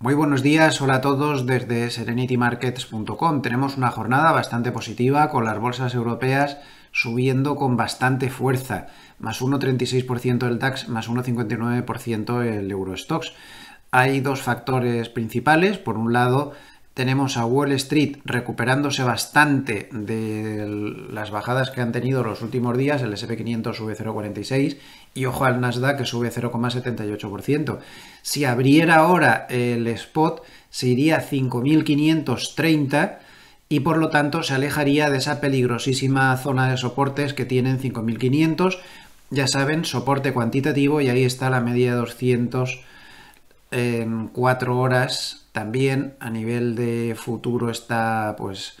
Muy buenos días, hola a todos desde serenitymarkets.com. Tenemos una jornada bastante positiva con las bolsas europeas subiendo con bastante fuerza, más 1,36% del DAX, más 1,59% el Eurostox. Hay dos factores principales, por un lado tenemos a Wall Street recuperándose bastante de las bajadas que han tenido los últimos días, el SP500 sube 0,46 y ojo al Nasdaq que sube 0,78%. Si abriera ahora el spot se iría a 5.530 y por lo tanto se alejaría de esa peligrosísima zona de soportes que tienen 5.500, ya saben, soporte cuantitativo y ahí está la media de 200 en cuatro horas también a nivel de futuro está pues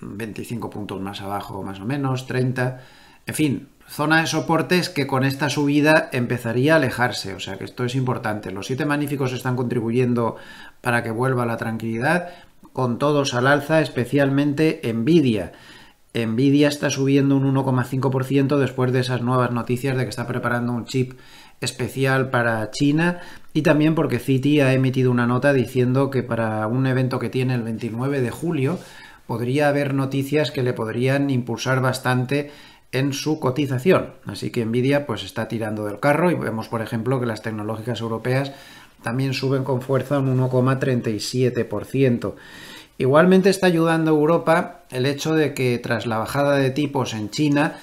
25 puntos más abajo más o menos, 30. En fin, zona de soportes que con esta subida empezaría a alejarse, o sea que esto es importante. Los siete magníficos están contribuyendo para que vuelva la tranquilidad, con todos al alza, especialmente envidia. Nvidia está subiendo un 1,5% después de esas nuevas noticias de que está preparando un chip especial para China y también porque Citi ha emitido una nota diciendo que para un evento que tiene el 29 de julio podría haber noticias que le podrían impulsar bastante en su cotización. Así que Nvidia pues está tirando del carro y vemos por ejemplo que las tecnológicas europeas también suben con fuerza un 1,37%. Igualmente está ayudando a Europa el hecho de que tras la bajada de tipos en China,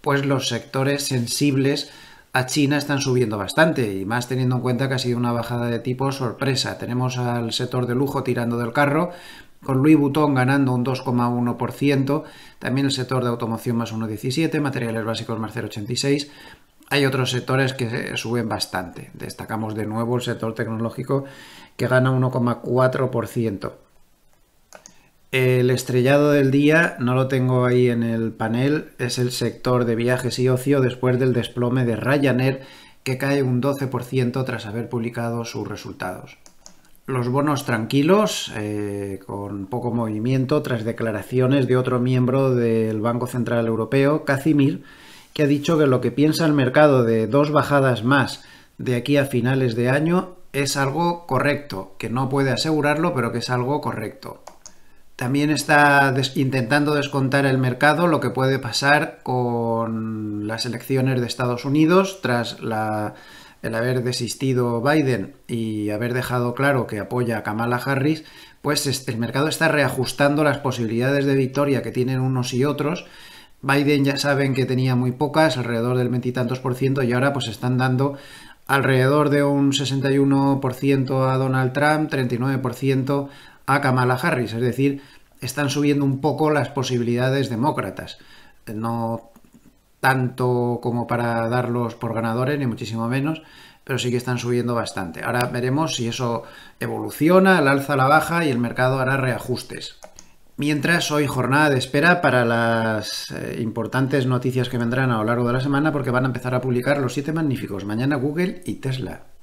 pues los sectores sensibles a China están subiendo bastante y más teniendo en cuenta que ha sido una bajada de tipos sorpresa. Tenemos al sector de lujo tirando del carro, con Louis Vuitton ganando un 2,1%, también el sector de automoción más 1,17%, materiales básicos más 0,86%. Hay otros sectores que suben bastante. Destacamos de nuevo el sector tecnológico que gana 1,4%. El estrellado del día, no lo tengo ahí en el panel, es el sector de viajes y ocio después del desplome de Ryanair que cae un 12% tras haber publicado sus resultados. Los bonos tranquilos, eh, con poco movimiento, tras declaraciones de otro miembro del Banco Central Europeo, Casimir, que ha dicho que lo que piensa el mercado de dos bajadas más de aquí a finales de año es algo correcto, que no puede asegurarlo, pero que es algo correcto. También está intentando descontar el mercado lo que puede pasar con las elecciones de Estados Unidos tras la, el haber desistido Biden y haber dejado claro que apoya a Kamala Harris, pues el mercado está reajustando las posibilidades de victoria que tienen unos y otros. Biden ya saben que tenía muy pocas, alrededor del veintitantos por ciento, y ahora pues están dando alrededor de un 61% a Donald Trump, 39% a Kamala Harris. Es decir, están subiendo un poco las posibilidades demócratas. No tanto como para darlos por ganadores, ni muchísimo menos, pero sí que están subiendo bastante. Ahora veremos si eso evoluciona, el alza, la baja y el mercado hará reajustes. Mientras hoy jornada de espera para las eh, importantes noticias que vendrán a lo largo de la semana porque van a empezar a publicar los siete magníficos mañana Google y Tesla.